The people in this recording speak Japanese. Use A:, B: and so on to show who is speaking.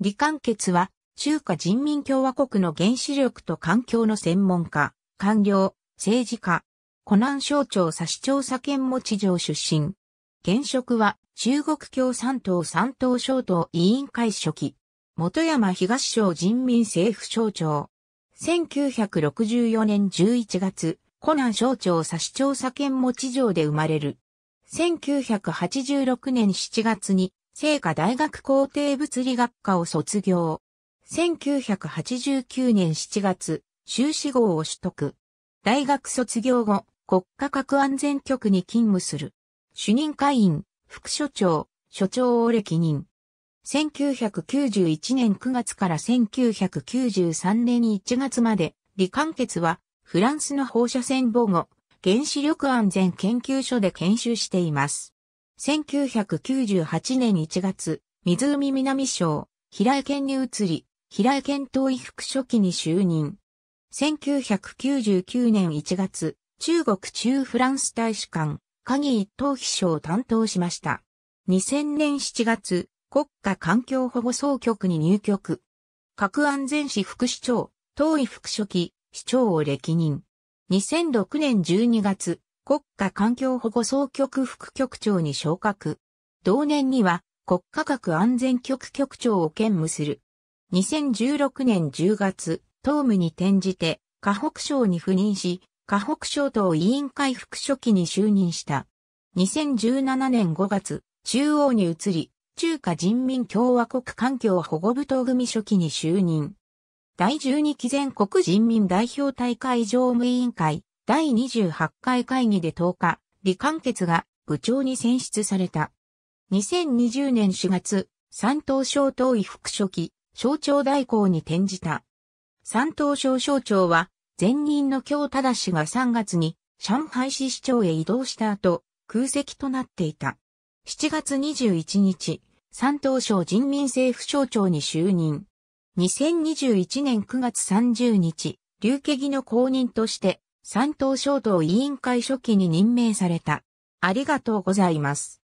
A: 李漢傑は、中華人民共和国の原子力と環境の専門家、官僚、政治家、湖南省庁差し調査権持ち上出身。現職は、中国共産党三党省党委員会書記、元山東省人民政府省庁。1964年11月、湖南省庁差し調査権持ち上で生まれる。1986年7月に聖火大学工程物理学科を卒業。1989年7月、修士号を取得。大学卒業後、国家核安全局に勤務する。主任会員、副所長、所長を歴任。1991年9月から1993年1月まで、李完結は、フランスの放射線防護、原子力安全研究所で研修しています。1998年1月、湖南省、平井県に移り、平井県党委副書記に就任。1999年1月、中国中フランス大使館、鍵一等秘書を担当しました。2000年7月、国家環境保護総局に入局。核安全市副市長、党委副書記、市長を歴任。2006年12月、国家環境保護総局副局長に昇格。同年には国家核安全局局長を兼務する。2016年10月、党務に転じて、河北省に赴任し、河北省党委員会副書記に就任した。2017年5月、中央に移り、中華人民共和国環境保護部党組書記に就任。第12期全国人民代表大会常務委員会、第28回会議で10日、李完結が部長に選出された。2020年4月、山東省党委副書記、省庁代行に転じた。山東省省庁は、前任の京忠氏が3月に上海市市長へ移動した後、空席となっていた。7月21日、山東省人民政府省庁に就任。2021年9月30日、劉家義の公認として、山東省党委員会書記に任命された。ありがとうございます。